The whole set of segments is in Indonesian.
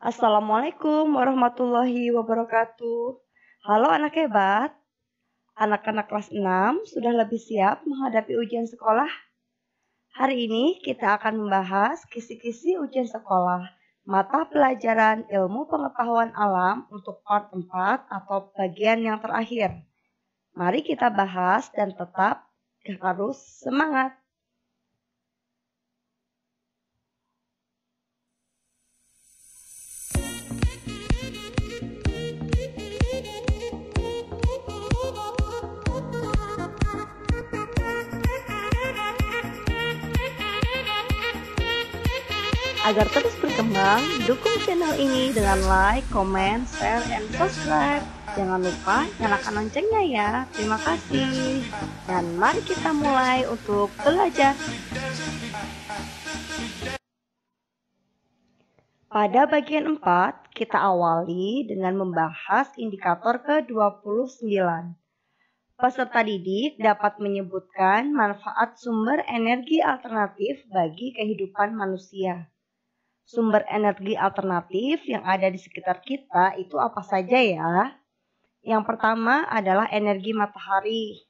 Assalamualaikum warahmatullahi wabarakatuh. Halo anak hebat. Anak-anak kelas 6 sudah lebih siap menghadapi ujian sekolah? Hari ini kita akan membahas kisi-kisi ujian sekolah mata pelajaran ilmu pengetahuan alam untuk part 4 atau bagian yang terakhir. Mari kita bahas dan tetap harus semangat. Agar terus berkembang, dukung channel ini dengan like, comment, share, and subscribe. Jangan lupa nyalakan loncengnya ya. Terima kasih. Dan mari kita mulai untuk belajar. Pada bagian 4, kita awali dengan membahas indikator ke-29. Peserta didik dapat menyebutkan manfaat sumber energi alternatif bagi kehidupan manusia sumber energi alternatif yang ada di sekitar kita itu apa saja ya? Yang pertama adalah energi matahari,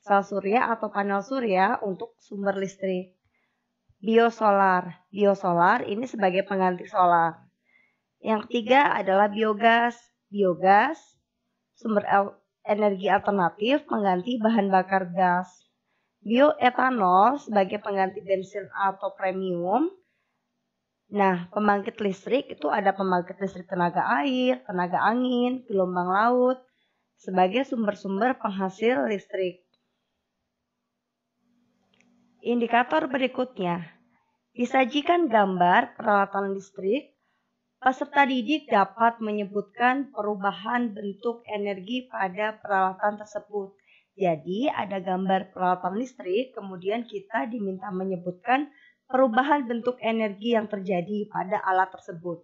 sel surya atau panel surya untuk sumber listrik. Biosolar, biosolar ini sebagai pengganti solar. Yang ketiga adalah biogas, biogas sumber energi alternatif mengganti bahan bakar gas. Bioetanol sebagai pengganti bensin atau premium Nah, pembangkit listrik itu ada pembangkit listrik tenaga air, tenaga angin, gelombang laut sebagai sumber-sumber penghasil listrik. Indikator berikutnya, disajikan gambar peralatan listrik, peserta didik dapat menyebutkan perubahan bentuk energi pada peralatan tersebut. Jadi, ada gambar peralatan listrik, kemudian kita diminta menyebutkan perubahan bentuk energi yang terjadi pada alat tersebut.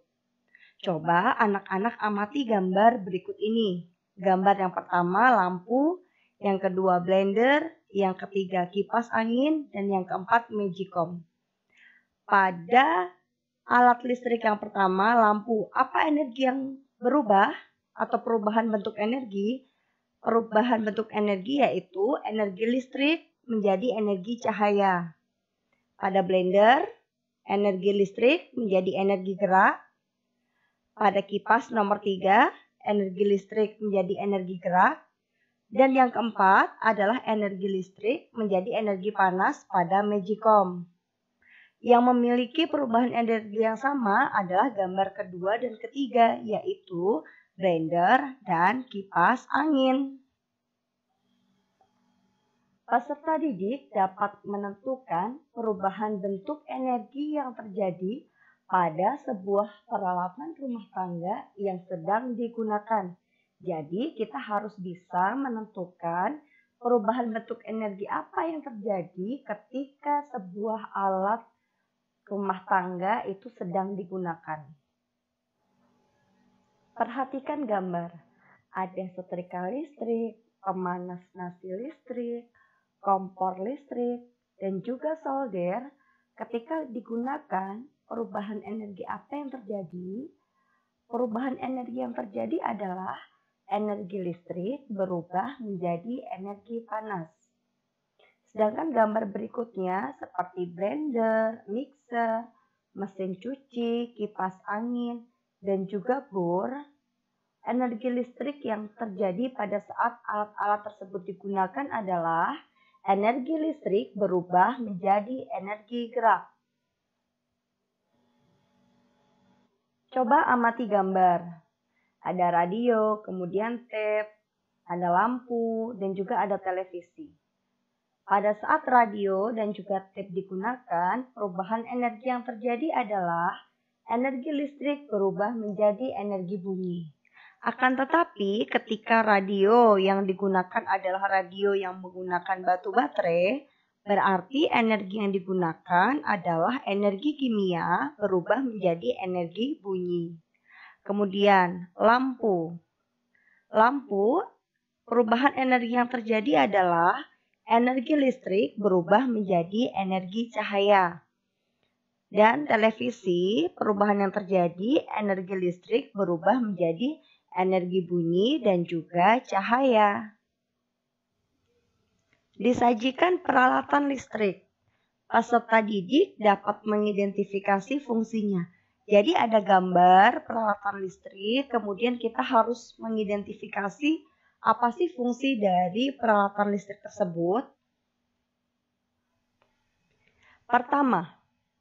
Coba anak-anak amati gambar berikut ini. Gambar yang pertama lampu, yang kedua blender, yang ketiga kipas angin, dan yang keempat magicom. Pada alat listrik yang pertama, lampu, apa energi yang berubah atau perubahan bentuk energi? Perubahan bentuk energi yaitu energi listrik menjadi energi cahaya. Pada blender, energi listrik menjadi energi gerak. Pada kipas nomor 3, energi listrik menjadi energi gerak. Dan yang keempat adalah energi listrik menjadi energi panas pada Magicom. Yang memiliki perubahan energi yang sama adalah gambar kedua dan ketiga, yaitu blender dan kipas angin. Peserta didik dapat menentukan perubahan bentuk energi yang terjadi pada sebuah peralatan rumah tangga yang sedang digunakan. Jadi, kita harus bisa menentukan perubahan bentuk energi apa yang terjadi ketika sebuah alat rumah tangga itu sedang digunakan. Perhatikan gambar. Ada setrika listrik, pemanas nasi listrik, kompor listrik, dan juga solder, ketika digunakan perubahan energi apa yang terjadi? Perubahan energi yang terjadi adalah energi listrik berubah menjadi energi panas. Sedangkan gambar berikutnya seperti blender, mixer, mesin cuci, kipas angin, dan juga bor, energi listrik yang terjadi pada saat alat-alat tersebut digunakan adalah energi listrik berubah menjadi energi gerak. Coba amati gambar. Ada radio, kemudian tape, ada lampu, dan juga ada televisi. Pada saat radio dan juga tape digunakan, perubahan energi yang terjadi adalah energi listrik berubah menjadi energi bunyi. Akan tetapi, ketika radio yang digunakan adalah radio yang menggunakan batu baterai, berarti energi yang digunakan adalah energi kimia berubah menjadi energi bunyi. Kemudian, lampu. Lampu, perubahan energi yang terjadi adalah energi listrik berubah menjadi energi cahaya. Dan televisi, perubahan yang terjadi, energi listrik berubah menjadi energi energi bunyi, dan juga cahaya. Disajikan peralatan listrik. Peserta didik dapat mengidentifikasi fungsinya. Jadi ada gambar peralatan listrik, kemudian kita harus mengidentifikasi apa sih fungsi dari peralatan listrik tersebut. Pertama,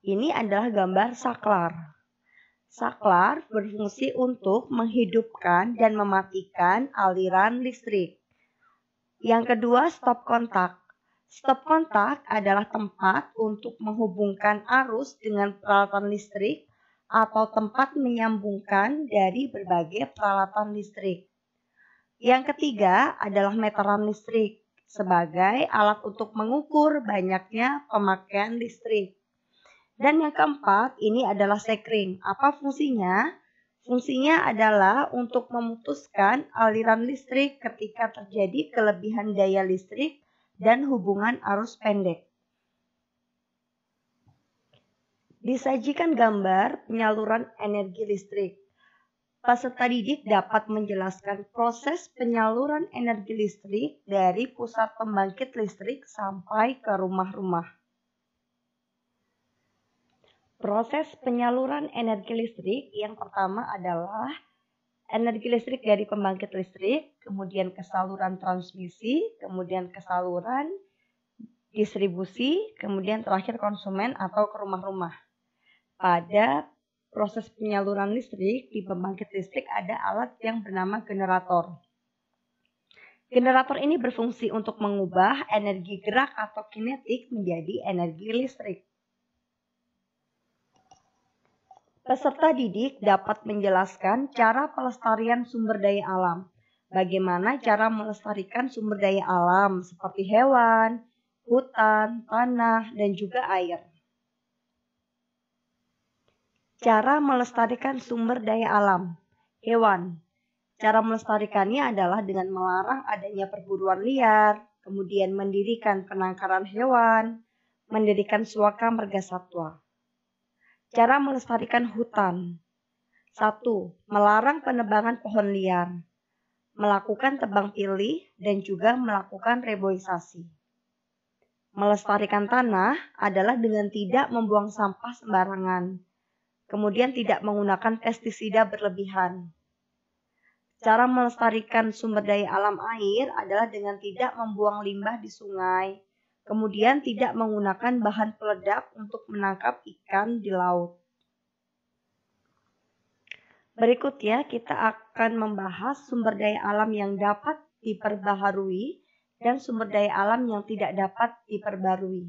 ini adalah gambar saklar. Saklar berfungsi untuk menghidupkan dan mematikan aliran listrik. Yang kedua, stop kontak. Stop kontak adalah tempat untuk menghubungkan arus dengan peralatan listrik atau tempat menyambungkan dari berbagai peralatan listrik. Yang ketiga adalah meteran listrik sebagai alat untuk mengukur banyaknya pemakaian listrik. Dan yang keempat, ini adalah sekring. Apa fungsinya? Fungsinya adalah untuk memutuskan aliran listrik ketika terjadi kelebihan daya listrik dan hubungan arus pendek. Disajikan gambar penyaluran energi listrik. Peserta didik dapat menjelaskan proses penyaluran energi listrik dari pusat pembangkit listrik sampai ke rumah-rumah proses penyaluran energi listrik yang pertama adalah energi listrik dari pembangkit listrik, kemudian kesaluran transmisi, kemudian kesaluran distribusi, kemudian terakhir konsumen atau ke rumah-rumah. Pada proses penyaluran listrik di pembangkit listrik ada alat yang bernama generator. Generator ini berfungsi untuk mengubah energi gerak atau kinetik menjadi energi listrik. Peserta didik dapat menjelaskan cara pelestarian sumber daya alam. Bagaimana cara melestarikan sumber daya alam seperti hewan, hutan, tanah, dan juga air. Cara melestarikan sumber daya alam hewan. Cara melestarikannya adalah dengan melarang adanya perburuan liar, kemudian mendirikan penangkaran hewan, mendirikan suaka marga satwa. Cara melestarikan hutan. 1. Melarang penebangan pohon liar. Melakukan tebang pilih dan juga melakukan reboisasi. Melestarikan tanah adalah dengan tidak membuang sampah sembarangan. Kemudian tidak menggunakan pestisida berlebihan. Cara melestarikan sumber daya alam air adalah dengan tidak membuang limbah di sungai, kemudian tidak menggunakan bahan peledak untuk menangkap ikan di laut. Berikutnya kita akan membahas sumber daya alam yang dapat diperbaharui dan sumber daya alam yang tidak dapat diperbarui.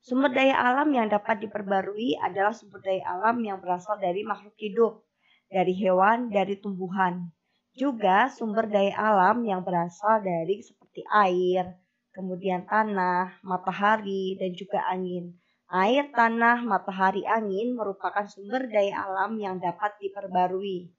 Sumber daya alam yang dapat diperbarui adalah sumber daya alam yang berasal dari makhluk hidup, dari hewan, dari tumbuhan. Juga sumber daya alam yang berasal dari seperti air, kemudian tanah, matahari, dan juga angin. Air, tanah, matahari, angin merupakan sumber daya alam yang dapat diperbarui.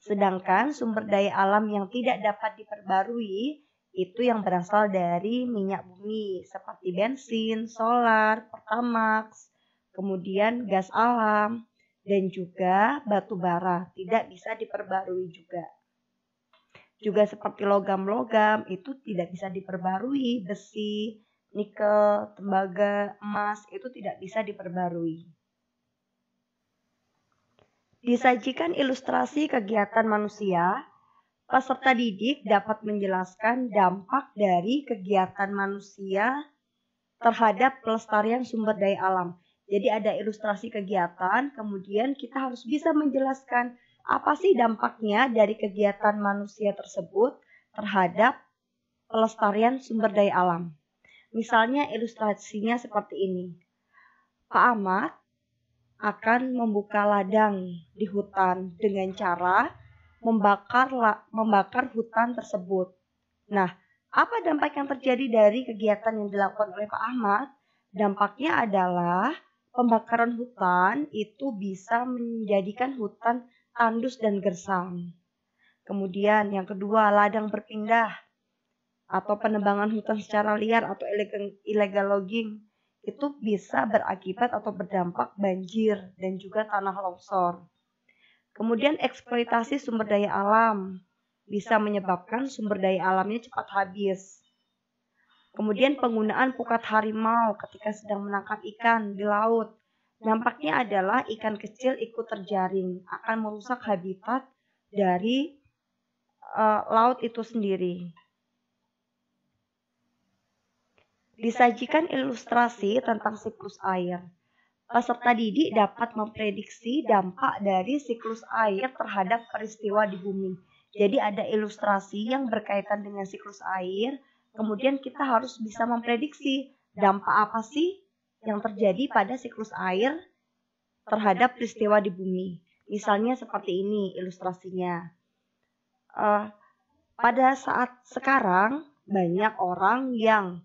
Sedangkan sumber daya alam yang tidak dapat diperbarui itu yang berasal dari minyak bumi seperti bensin, solar, pertamax, kemudian gas alam, dan juga batu bara tidak bisa diperbarui juga juga seperti logam-logam itu tidak bisa diperbarui, besi, nikel, tembaga, emas itu tidak bisa diperbarui. Disajikan ilustrasi kegiatan manusia, peserta didik dapat menjelaskan dampak dari kegiatan manusia terhadap pelestarian sumber daya alam. Jadi ada ilustrasi kegiatan, kemudian kita harus bisa menjelaskan apa sih dampaknya dari kegiatan manusia tersebut terhadap pelestarian sumber daya alam. Misalnya ilustrasinya seperti ini. Pak Ahmad akan membuka ladang di hutan dengan cara membakar membakar hutan tersebut. Nah, apa dampak yang terjadi dari kegiatan yang dilakukan oleh Pak Ahmad? Dampaknya adalah pembakaran hutan itu bisa menjadikan hutan tandus dan gersang. Kemudian yang kedua, ladang berpindah atau penebangan hutan secara liar atau illegal logging itu bisa berakibat atau berdampak banjir dan juga tanah longsor. Kemudian eksploitasi sumber daya alam bisa menyebabkan sumber daya alamnya cepat habis. Kemudian penggunaan pukat harimau ketika sedang menangkap ikan di laut Dampaknya adalah ikan kecil ikut terjaring, akan merusak habitat dari uh, laut itu sendiri. Disajikan ilustrasi tentang siklus air. Peserta didik dapat memprediksi dampak dari siklus air terhadap peristiwa di bumi. Jadi ada ilustrasi yang berkaitan dengan siklus air, kemudian kita harus bisa memprediksi dampak apa sih yang terjadi pada siklus air terhadap peristiwa di bumi. Misalnya seperti ini ilustrasinya. Uh, pada saat sekarang banyak orang yang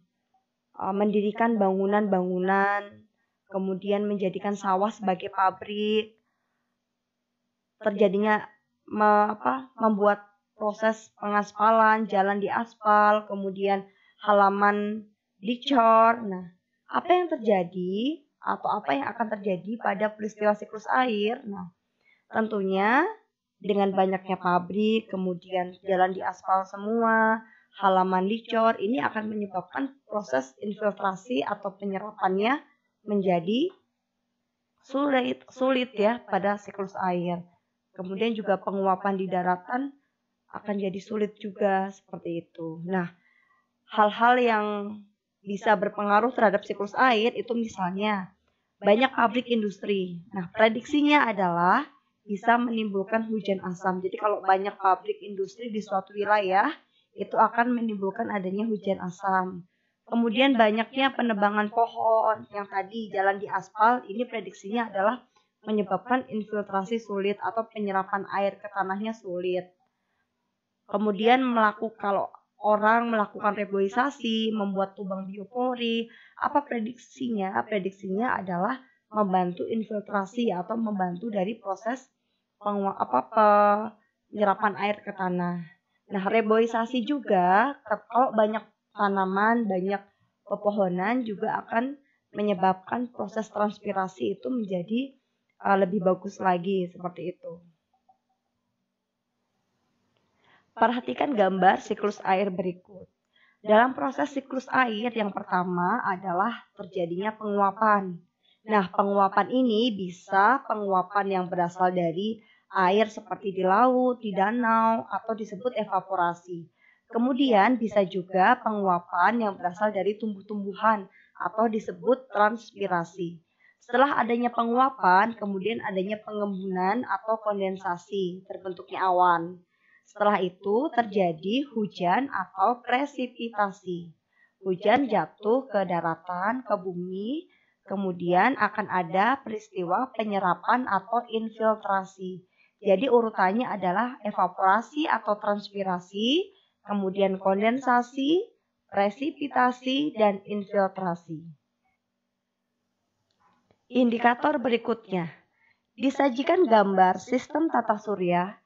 uh, mendirikan bangunan-bangunan, kemudian menjadikan sawah sebagai pabrik. Terjadinya me, apa, membuat proses pengaspalan, jalan di aspal, kemudian halaman dicor. Nah, apa yang terjadi atau apa yang akan terjadi pada peristiwa siklus air. Nah, tentunya dengan banyaknya pabrik, kemudian jalan di aspal semua, halaman licor ini akan menyebabkan proses infiltrasi atau penyerapannya menjadi sulit sulit ya pada siklus air. Kemudian juga penguapan di daratan akan jadi sulit juga seperti itu. Nah, hal-hal yang bisa berpengaruh terhadap siklus air itu misalnya banyak pabrik industri. Nah, prediksinya adalah bisa menimbulkan hujan asam. Jadi kalau banyak pabrik industri di suatu wilayah, itu akan menimbulkan adanya hujan asam. Kemudian banyaknya penebangan pohon yang tadi jalan di aspal, ini prediksinya adalah menyebabkan infiltrasi sulit atau penyerapan air ke tanahnya sulit. Kemudian melakukan kalau orang melakukan reboisasi, membuat lubang biopori, apa prediksinya? Prediksinya adalah membantu infiltrasi atau membantu dari proses peng, apa penyerapan air ke tanah. Nah, reboisasi juga kalau banyak tanaman, banyak pepohonan juga akan menyebabkan proses transpirasi itu menjadi eh, lebih bagus lagi seperti itu. Perhatikan gambar siklus air berikut. Dalam proses siklus air yang pertama adalah terjadinya penguapan. Nah, penguapan ini bisa penguapan yang berasal dari air seperti di laut, di danau, atau disebut evaporasi. Kemudian bisa juga penguapan yang berasal dari tumbuh-tumbuhan atau disebut transpirasi. Setelah adanya penguapan, kemudian adanya pengembunan atau kondensasi terbentuknya awan. Setelah itu terjadi hujan atau presipitasi. Hujan jatuh ke daratan, ke bumi, kemudian akan ada peristiwa penyerapan atau infiltrasi. Jadi urutannya adalah evaporasi atau transpirasi, kemudian kondensasi, presipitasi, dan infiltrasi. Indikator berikutnya, disajikan gambar sistem tata surya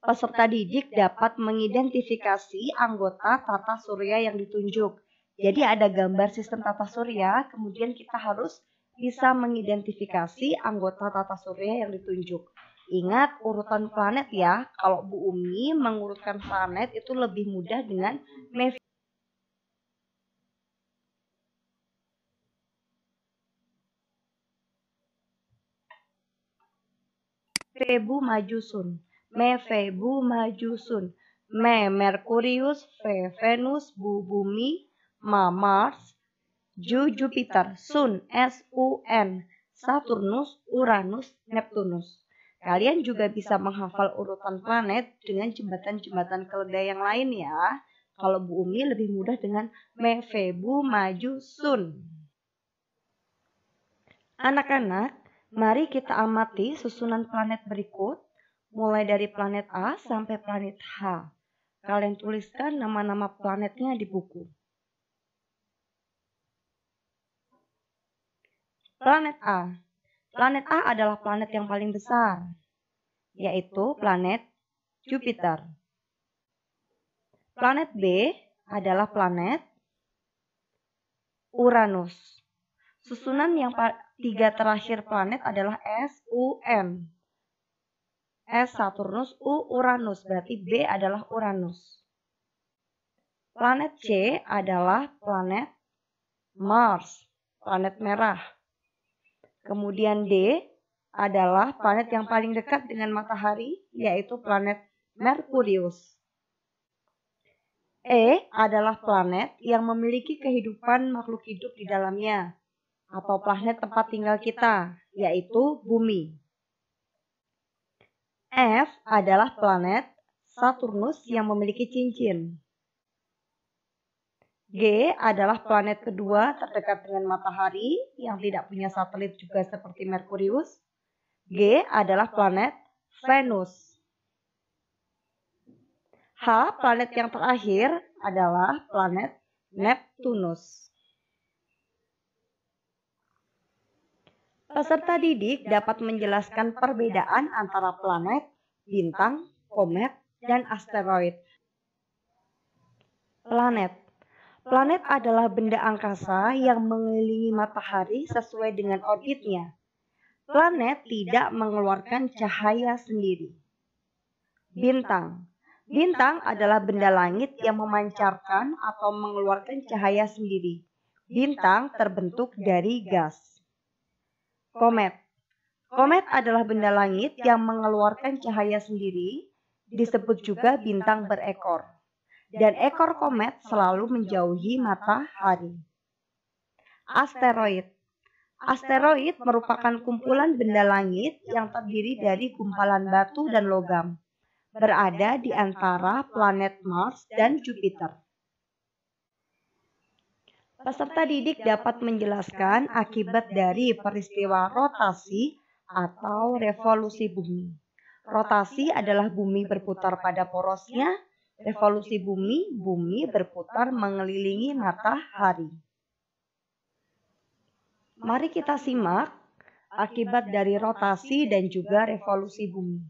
peserta didik dapat mengidentifikasi anggota tata surya yang ditunjuk. Jadi ada gambar sistem tata surya, kemudian kita harus bisa mengidentifikasi anggota tata surya yang ditunjuk. Ingat urutan planet ya, kalau Bu Umi mengurutkan planet itu lebih mudah dengan Mev Febu Majusun. Meve Buma Jusun Me Mercurius V Venus Bu Bumi Ma Mars Ju Jupiter Sun S U N Saturnus Uranus Neptunus Kalian juga bisa menghafal urutan planet dengan jembatan-jembatan keledai yang lain ya. Kalau Bu Umi lebih mudah dengan Mefebu Maju Sun. Anak-anak, mari kita amati susunan planet berikut mulai dari planet A sampai planet H. Kalian tuliskan nama-nama planetnya di buku. Planet A. Planet A adalah planet yang paling besar, yaitu planet Jupiter. Planet B adalah planet Uranus. Susunan yang tiga terakhir planet adalah S, U, N. S Saturnus, U Uranus. Berarti B adalah Uranus. Planet C adalah planet Mars, planet merah. Kemudian D adalah planet yang paling dekat dengan matahari, yaitu planet Merkurius. E adalah planet yang memiliki kehidupan makhluk hidup di dalamnya, atau planet tempat tinggal kita, yaitu bumi. F ah, adalah planet Saturnus yang memiliki cincin. G adalah planet kedua terdekat dengan matahari yang tidak punya nah, satelit juga seperti Merkurius. G adalah planet Venus. H, planet yang terakhir adalah planet Neptunus. Peserta didik dapat menjelaskan perbedaan antara planet, bintang, komet, dan asteroid. Planet Planet adalah benda angkasa yang mengelilingi matahari sesuai dengan orbitnya. Planet tidak mengeluarkan cahaya sendiri. Bintang Bintang adalah benda langit yang memancarkan atau mengeluarkan cahaya sendiri. Bintang terbentuk dari gas. Komet. Komet adalah benda langit yang mengeluarkan cahaya sendiri, disebut juga bintang berekor. Dan ekor komet selalu menjauhi matahari. Asteroid. Asteroid merupakan kumpulan benda langit yang terdiri dari gumpalan batu dan logam, berada di antara planet Mars dan Jupiter. Peserta didik dapat menjelaskan akibat dari peristiwa rotasi atau revolusi bumi. Rotasi adalah bumi berputar pada porosnya, revolusi bumi, bumi berputar mengelilingi matahari. Mari kita simak akibat dari rotasi dan juga revolusi bumi.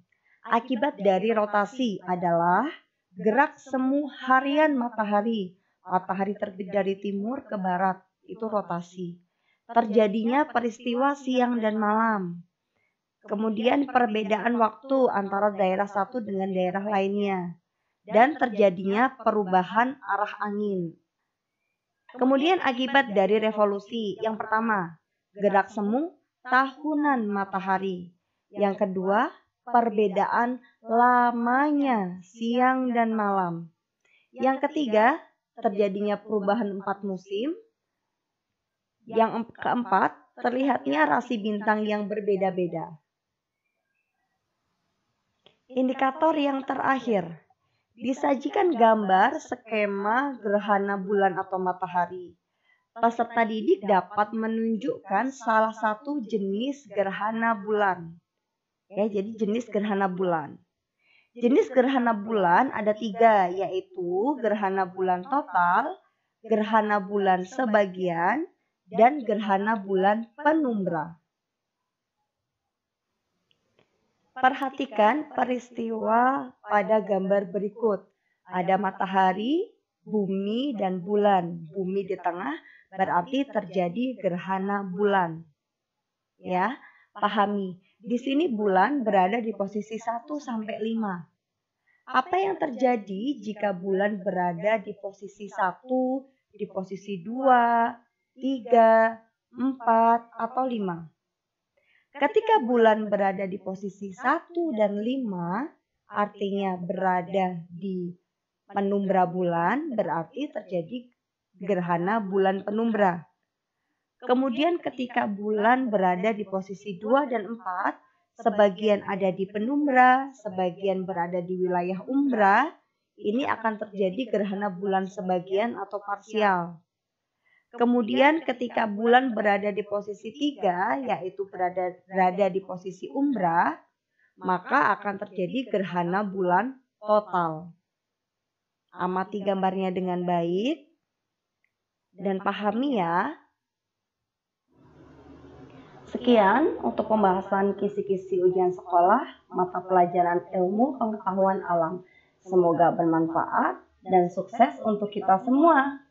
Akibat dari rotasi adalah gerak semu harian matahari matahari terbit dari timur ke barat, itu rotasi. Terjadinya peristiwa siang dan malam. Kemudian perbedaan waktu antara daerah satu dengan daerah lainnya. Dan terjadinya perubahan arah angin. Kemudian akibat dari revolusi yang pertama, gerak semu tahunan matahari. Yang kedua, perbedaan lamanya siang dan malam. Yang ketiga, terjadinya perubahan empat musim. Yang keempat, terlihatnya rasi bintang yang berbeda-beda. Indikator yang terakhir, disajikan gambar skema gerhana bulan atau matahari. Peserta didik dapat menunjukkan salah satu jenis gerhana bulan. Ya, jadi jenis gerhana bulan. Jenis gerhana bulan ada tiga, yaitu gerhana bulan total, gerhana bulan sebagian, dan gerhana bulan penumbra. Perhatikan peristiwa pada gambar berikut. Ada matahari, bumi, dan bulan. Bumi di tengah berarti terjadi gerhana bulan. Ya, pahami di sini bulan berada di posisi 1 sampai 5. Apa yang terjadi jika bulan berada di posisi 1, di posisi 2, 3, 4, atau 5? Ketika bulan berada di posisi 1 dan 5, artinya berada di penumbra bulan, berarti terjadi gerhana bulan penumbra. Kemudian ketika bulan berada di posisi 2 dan 4, sebagian ada di penumbra, sebagian berada di wilayah umbra, ini akan terjadi gerhana bulan sebagian atau parsial. Kemudian ketika bulan berada di posisi 3, yaitu berada, berada di posisi umbra, maka akan terjadi gerhana bulan total. Amati gambarnya dengan baik dan pahami ya Sekian untuk pembahasan kisi-kisi ujian sekolah mata pelajaran ilmu pengetahuan alam. Semoga bermanfaat dan sukses untuk kita semua.